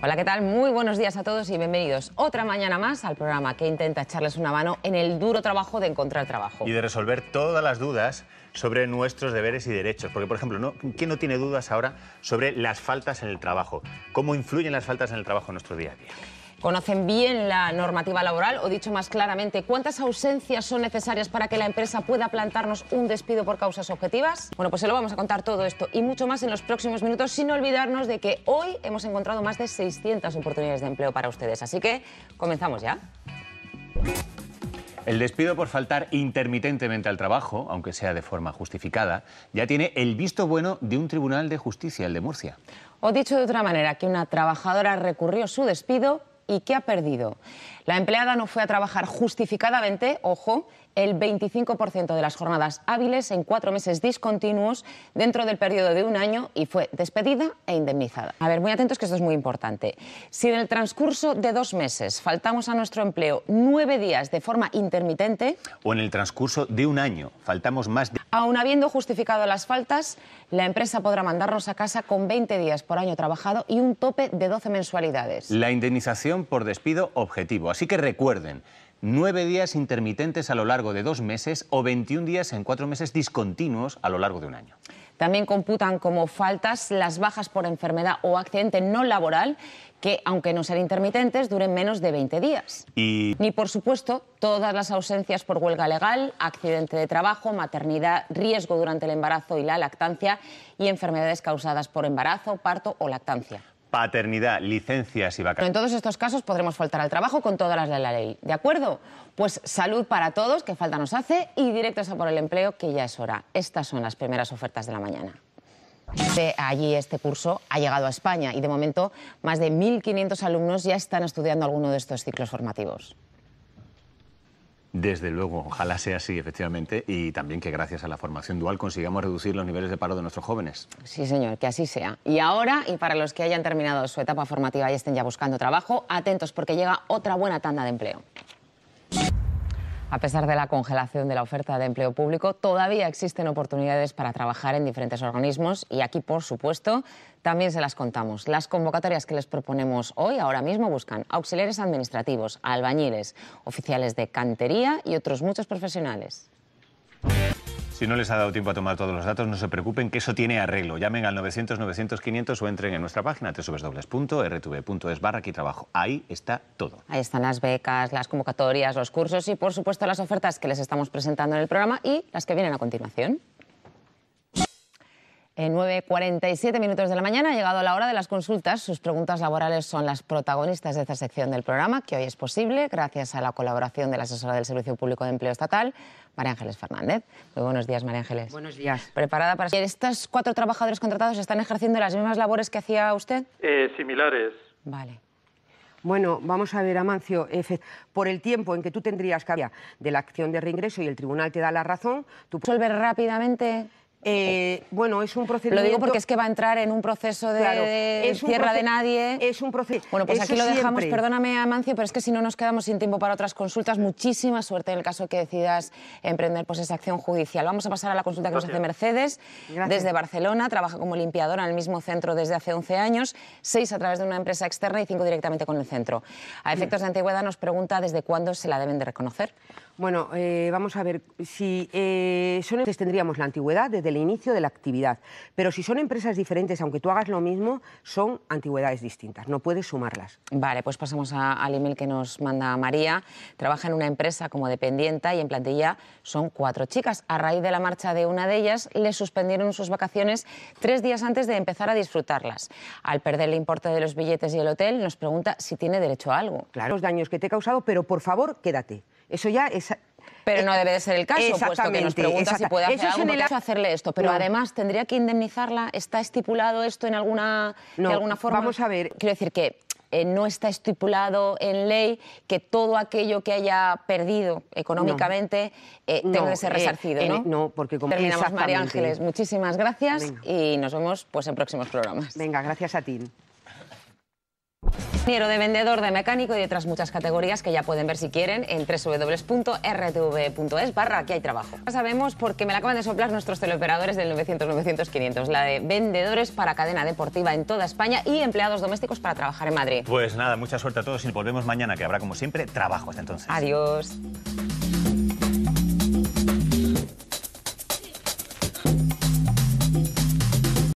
Hola, ¿qué tal? Muy buenos días a todos y bienvenidos otra mañana más al programa que intenta echarles una mano en el duro trabajo de encontrar trabajo. Y de resolver todas las dudas sobre nuestros deberes y derechos. Porque, por ejemplo, ¿quién no tiene dudas ahora sobre las faltas en el trabajo? ¿Cómo influyen las faltas en el trabajo en nuestro día a día? conocen bien la normativa laboral o dicho más claramente, ¿cuántas ausencias son necesarias para que la empresa pueda plantarnos un despido por causas objetivas? Bueno, pues se lo vamos a contar todo esto y mucho más en los próximos minutos sin olvidarnos de que hoy hemos encontrado más de 600 oportunidades de empleo para ustedes. Así que comenzamos ya. El despido por faltar intermitentemente al trabajo, aunque sea de forma justificada, ya tiene el visto bueno de un tribunal de justicia, el de Murcia. O dicho de otra manera, que una trabajadora recurrió su despido y qué ha perdido. La empleada no fue a trabajar justificadamente, ojo, el 25% de las jornadas hábiles en cuatro meses discontinuos dentro del periodo de un año y fue despedida e indemnizada. A ver, muy atentos que esto es muy importante. Si en el transcurso de dos meses faltamos a nuestro empleo nueve días de forma intermitente... O en el transcurso de un año faltamos más de... Aun habiendo justificado las faltas, la empresa podrá mandarnos a casa con 20 días por año trabajado y un tope de 12 mensualidades. La indemnización por despido objetivo. Así que recuerden, nueve días intermitentes a lo largo de dos meses o 21 días en cuatro meses discontinuos a lo largo de un año. También computan como faltas las bajas por enfermedad o accidente no laboral que, aunque no sean intermitentes, duren menos de 20 días. Y... Ni, por supuesto, todas las ausencias por huelga legal, accidente de trabajo, maternidad, riesgo durante el embarazo y la lactancia y enfermedades causadas por embarazo, parto o lactancia paternidad, licencias y vacaciones. En todos estos casos podremos faltar al trabajo con todas las de la ley, ¿de acuerdo? Pues salud para todos, que falta nos hace, y directos a por el empleo, que ya es hora. Estas son las primeras ofertas de la mañana. De allí este curso ha llegado a España y de momento más de 1.500 alumnos ya están estudiando alguno de estos ciclos formativos. Desde luego, ojalá sea así, efectivamente, y también que gracias a la formación dual consigamos reducir los niveles de paro de nuestros jóvenes. Sí, señor, que así sea. Y ahora, y para los que hayan terminado su etapa formativa y estén ya buscando trabajo, atentos porque llega otra buena tanda de empleo. A pesar de la congelación de la oferta de empleo público, todavía existen oportunidades para trabajar en diferentes organismos y aquí, por supuesto, también se las contamos. Las convocatorias que les proponemos hoy, ahora mismo, buscan auxiliares administrativos, albañiles, oficiales de cantería y otros muchos profesionales. Si no les ha dado tiempo a tomar todos los datos, no se preocupen que eso tiene arreglo. Llamen al 900-900-500 o entren en nuestra página www.rtv.es barra aquí trabajo. Ahí está todo. Ahí están las becas, las convocatorias, los cursos y, por supuesto, las ofertas que les estamos presentando en el programa y las que vienen a continuación. En 9.47 minutos de la mañana, ha llegado la hora de las consultas. Sus preguntas laborales son las protagonistas de esta sección del programa, que hoy es posible gracias a la colaboración de la asesora del Servicio Público de Empleo Estatal, María Ángeles Fernández. Muy buenos días, María Ángeles. Buenos días. ¿Preparada para...? ¿Estos cuatro trabajadores contratados están ejerciendo las mismas labores que hacía usted? Eh, similares. Vale. Bueno, vamos a ver, Amancio, por el tiempo en que tú tendrías que de la acción de reingreso y el tribunal te da la razón, tú... ¿Resolver rápidamente? Eh, bueno, es un procedimiento. Lo digo porque es que va a entrar en un proceso de, tierra de nadie. Es un proceso. Bueno, pues aquí lo dejamos. Perdóname, Amancio, pero es que si no nos quedamos sin tiempo para otras consultas. Muchísima suerte en el caso que decidas emprender pues, esa acción judicial. Vamos a pasar a la consulta que nos hace Mercedes desde Barcelona. Trabaja como limpiadora en el mismo centro desde hace 11 años, seis a través de una empresa externa y cinco directamente con el centro. A efectos de antigüedad nos pregunta desde cuándo se la deben de reconocer. Bueno, eh, vamos a ver si eh, tendríamos la antigüedad desde el inicio de la actividad. Pero si son empresas diferentes, aunque tú hagas lo mismo, son antigüedades distintas, no puedes sumarlas. Vale, pues pasamos al email que nos manda María. Trabaja en una empresa como dependienta y en plantilla son cuatro chicas. A raíz de la marcha de una de ellas, le suspendieron sus vacaciones tres días antes de empezar a disfrutarlas. Al perder el importe de los billetes y el hotel, nos pregunta si tiene derecho a algo. Claro, los daños que te he causado, pero por favor, quédate. Eso ya es pero no debe de ser el caso, puesto que nos pregunta si puede hacer algo, hacerle esto. Pero además, ¿tendría que indemnizarla? ¿Está estipulado esto en alguna, de alguna forma? Vamos a ver. Quiero decir que eh, no está estipulado en ley que todo aquello que haya perdido económicamente eh, tenga que ser eh, resarcido, ¿no? no, porque como Terminamos, María Ángeles. Muchísimas gracias y nos vemos pues, en próximos programas. Venga, gracias a ti de vendedor, de mecánico y de otras muchas categorías que ya pueden ver si quieren en www.rtv.es barra aquí hay trabajo. Sabemos porque me la acaban de soplar nuestros teleoperadores del 900-900-500, la de vendedores para cadena deportiva en toda España y empleados domésticos para trabajar en Madrid. Pues nada, mucha suerte a todos y nos volvemos mañana que habrá como siempre trabajo hasta entonces. Adiós.